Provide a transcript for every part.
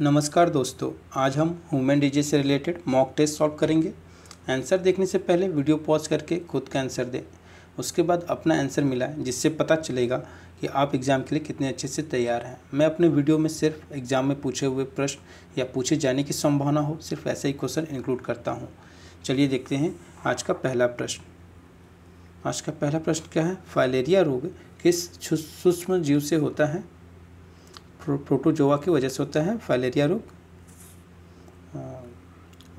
नमस्कार दोस्तों आज हम ह्यूमन डिजीज से रिलेटेड मॉक टेस्ट सॉल्व करेंगे आंसर देखने से पहले वीडियो पॉज करके खुद का आंसर दें उसके बाद अपना आंसर मिलाए जिससे पता चलेगा कि आप एग्ज़ाम के लिए कितने अच्छे से तैयार हैं मैं अपने वीडियो में सिर्फ एग्ज़ाम में पूछे हुए प्रश्न या पूछे जाने की संभावना हो सिर्फ ऐसे ही क्वेश्चन इंक्लूड करता हूँ चलिए देखते हैं आज का पहला प्रश्न आज का पहला प्रश्न क्या है फाइलेरिया रोग किस सूक्ष्म जीव से होता है प्रोटोजोवा की वजह से होता है फाइलेरिया रोग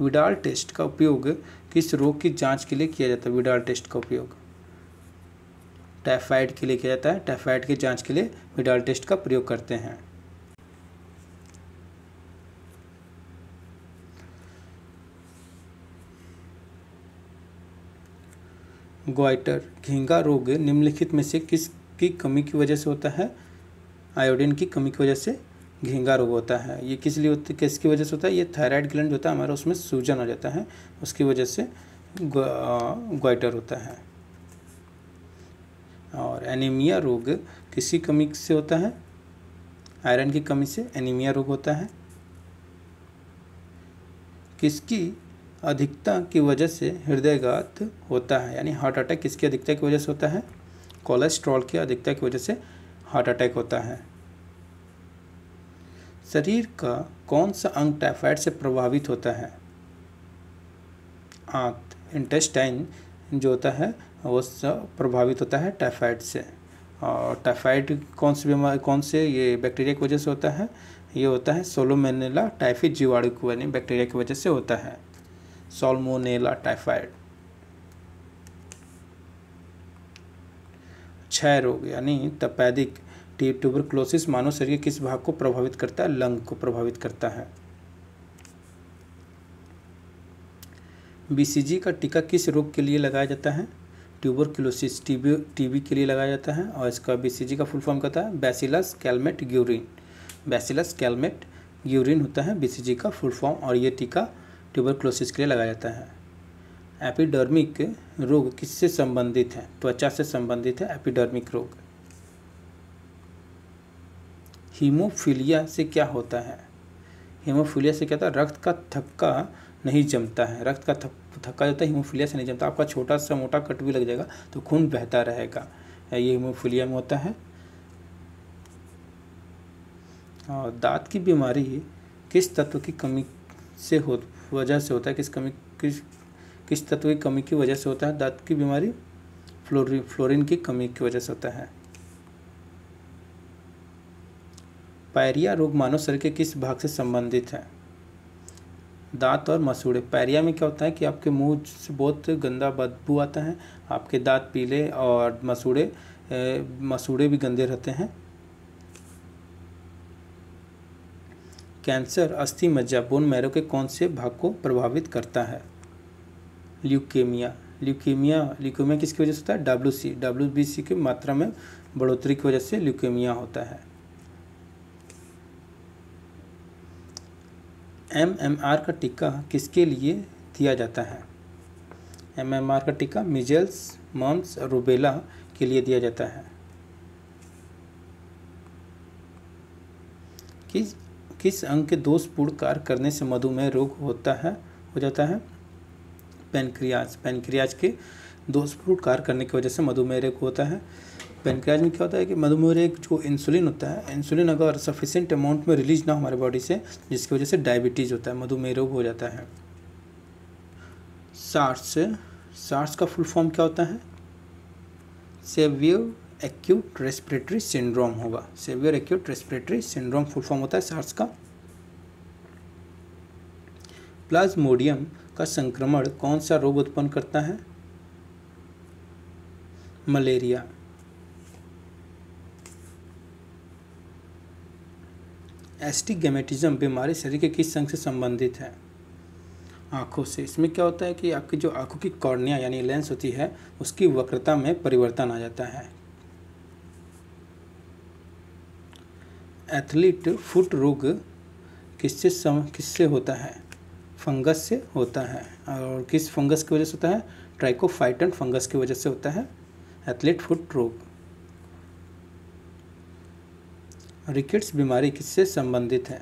विडाल टेस्ट का उपयोग किस रोग की जांच के लिए किया जाता है विडाल टेस्ट का उपयोग टाइफाइड के लिए किया जाता है टाइफाइड की जांच के लिए विडाल टेस्ट का प्रयोग करते हैं ग्वाइटर घींगा रोग निम्नलिखित में से किस की कमी की वजह से होता है आयोडीन की कमी की वजह से घेंगा रोग होता है ये किस लिए होता है किसकी वजह से होता है ये थायराइड ग्लैंड होता है हमारा उसमें सूजन आ जाता है उसकी वजह से ग्वाइटर होता है और एनीमिया रोग किसी कमी से होता है आयरन की कमी से एनीमिया रोग होता है किसकी अधिकता की वजह से हृदयघात होता है यानी हार्ट अटैक किसकी अधिकता की वजह से होता है कोलेस्ट्रॉल की अधिकता की वजह से हार्ट अटैक होता है शरीर का कौन सा अंग टाइफाइड से प्रभावित होता है आंत इंटेस्टाइन जो होता है वो प्रभावित होता है टाइफाइड से और टाइफाइड कौन से बीमारी कौन से ये बैक्टीरिया की वजह से होता है ये होता है सोलोमेनेला टाइफिस जीवाणु की बैक्टीरिया की वजह से होता है सोलमोनेला टाइफाइड क्षय रोग यानी तपैदिक ट्यूबरक्लोसिस मानव शरीर के किस भाग को प्रभावित करता है लंग को प्रभावित करता है बीसीजी का टीका किस रोग के लिए लगाया जाता है ट्यूबरक्लोसिस टीबी टीबी के लिए लगाया जाता है और इसका बीसीजी का फुल फॉर्म कहता है bacillus Calmette Guerin bacillus Calmette Guerin होता है बीसीजी का फुल फॉर्म और ये टीका ट्यूबरक्लोसिस के लिए लगाया जाता है एपिडर्मिक रोग किससे संबंधित है त्वचा से संबंधित है एपिडर्मिक रोग हीमोफीलिया से क्या होता है हीमोफीलिया से क्या होता है रक्त का थक्का नहीं जमता है रक्त का थक्का जाता है हीमोफीलिया से नहीं जमता आपका छोटा सा मोटा कट भी लग जाएगा तो खून बहता रहेगा ये हीमोफीलिया में होता है और दांत की बीमारी किस तत्व की कमी से हो वजह से होता है किस कमी किस किस तत्व की कमी की वजह से होता है दांत की बीमारी फ्लोरिन फ्लोरिन की कमी की वजह से होता है पैरिया रोग मानव शरीर के किस भाग से संबंधित है दांत और मसूड़े पैरिया में क्या होता है कि आपके मुंह से बहुत गंदा बदबू आता है आपके दांत पीले और मसूड़े मसूड़े भी गंदे रहते हैं कैंसर अस्थि मज्जा बोन मैरो के कौन से भाग को प्रभावित करता है ल्यूकेमिया ल्यूकेमिया ल्यूकेमिया किसकी वजह से होता है W C W B C की मात्रा में बढ़ोतरी की वजह से ल्यूकेमिया होता है एम एम आर का टीका किसके लिए दिया जाता है एम एम आर का टीका मिजल्स मम्स और रूबेला के लिए दिया जाता है किस किस अंग के दोष पूर्ण कार्य करने से मधुमेह रोग होता है हो जाता है पेनक्रियाज पेनक्रियाज के दोष फ्रूट कार्य करने की वजह से मधुमेह रोग होता है पेनक्रियाज में क्या होता है कि मधुमेह रोग जो इंसुलिन होता है इंसुलिन अगर सफिशेंट अमाउंट में रिलीज ना हो हमारे बॉडी से जिसकी वजह से डायबिटीज़ होता है मधुमेह रोग हो जाता है सार्स सार्स का फुल फॉर्म क्या होता है सेवियर एक्यूट रेस्पिरेटरी सिंड्रोम होगा severe acute respiratory syndrome full form होता है सार्स का प्लाज्मोडियम का संक्रमण कौन सा रोग उत्पन्न करता है मलेरिया एस्टिगमेटिज्म बीमारी शरीर के किस संघ से संबंधित है आँखों से इसमें क्या होता है कि आपकी जो आँखों की कॉर्निया यानी लेंस होती है उसकी वक्रता में परिवर्तन आ जाता है एथलीट फुट रोग किससे किससे होता है फंगस से होता है और किस फंगस की वजह से होता है ट्राइकोफाइटन फंगस की वजह से होता है एथलीट फुट रोग रिकेट्स बीमारी किससे संबंधित है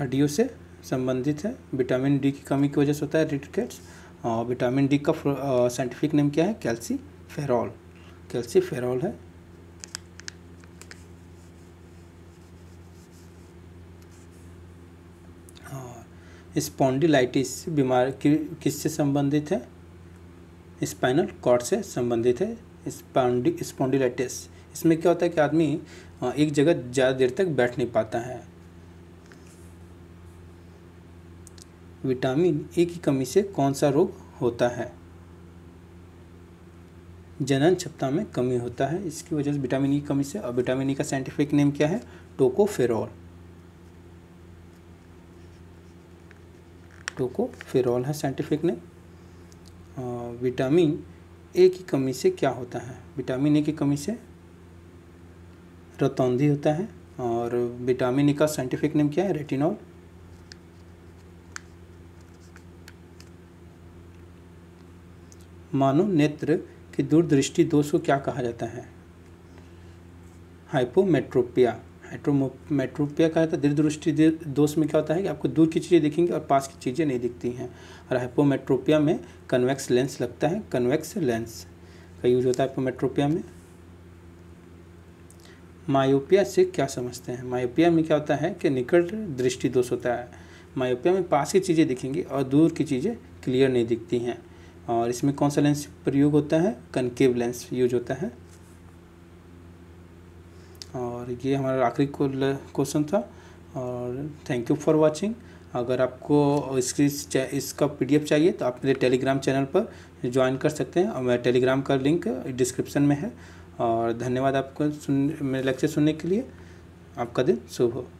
हड्डियों से संबंधित है विटामिन डी की कमी की वजह से होता है रिकेट्स और विटामिन डी का साइंटिफिक नेम क्या है कैल्सी फेरॉल कैल्सी फेरॉल है स्पॉन्डिलाइटिस बीमार कि, किससे संबंधित है स्पाइनल कॉर्ड से संबंधित है स्पॉन्डि स्पॉन्डिलाइटिस इसमें क्या होता है कि आदमी एक जगह ज़्यादा देर तक बैठ नहीं पाता है विटामिन ए की कमी से कौन सा रोग होता है जनन क्षमता में कमी होता है इसकी वजह से विटामिन ई कमी से और विटामिन ई का साइंटिफिक नेम क्या है टोकोफेरॉल फेरॉल है साइंटिफिक ने विटामिन ए की कमी से क्या होता है विटामिन ए की कमी से रतौंधी होता है और विटामिन ए का साइंटिफिक नेम क्या है रेटिनॉल मानव नेत्र की दूरदृष्टि दोष को क्या कहा जाता है हाइपोमेट्रोपिया हाइट्रोमेट्रोपिया का तो दीर्घदृष्टि दोष में क्या होता है कि आपको दूर की चीज़ें दिखेंगी और पास की चीज़ें नहीं दिखती हैं और हाइपोमेट्रोपिया में कन्वेक्स लेंस लगता है कन्वेक्स लेंस का यूज होता है हाइपोमेट्रोपिया में मायोपिया से क्या समझते हैं मायोपिया में क्या होता है कि निकट दृष्टि दोष होता है मायोपिया में पास की चीज़ें दिखेंगी और दूर की चीज़ें क्लियर नहीं दिखती हैं और इसमें कौन सा लेंस प्रयोग होता है कनकेव लेंस यूज होता है और ये हमारा आखिरी क्वेश्चन था और थैंक यू फॉर वाचिंग अगर आपको इसकी इसका पीडीएफ चाहिए तो आप मेरे टेलीग्राम चैनल पर ज्वाइन कर सकते हैं और मेरा टेलीग्राम का लिंक डिस्क्रिप्शन में है और धन्यवाद आपको सुन मेरे लेक्चर सुनने के लिए आपका दिन शुभ हो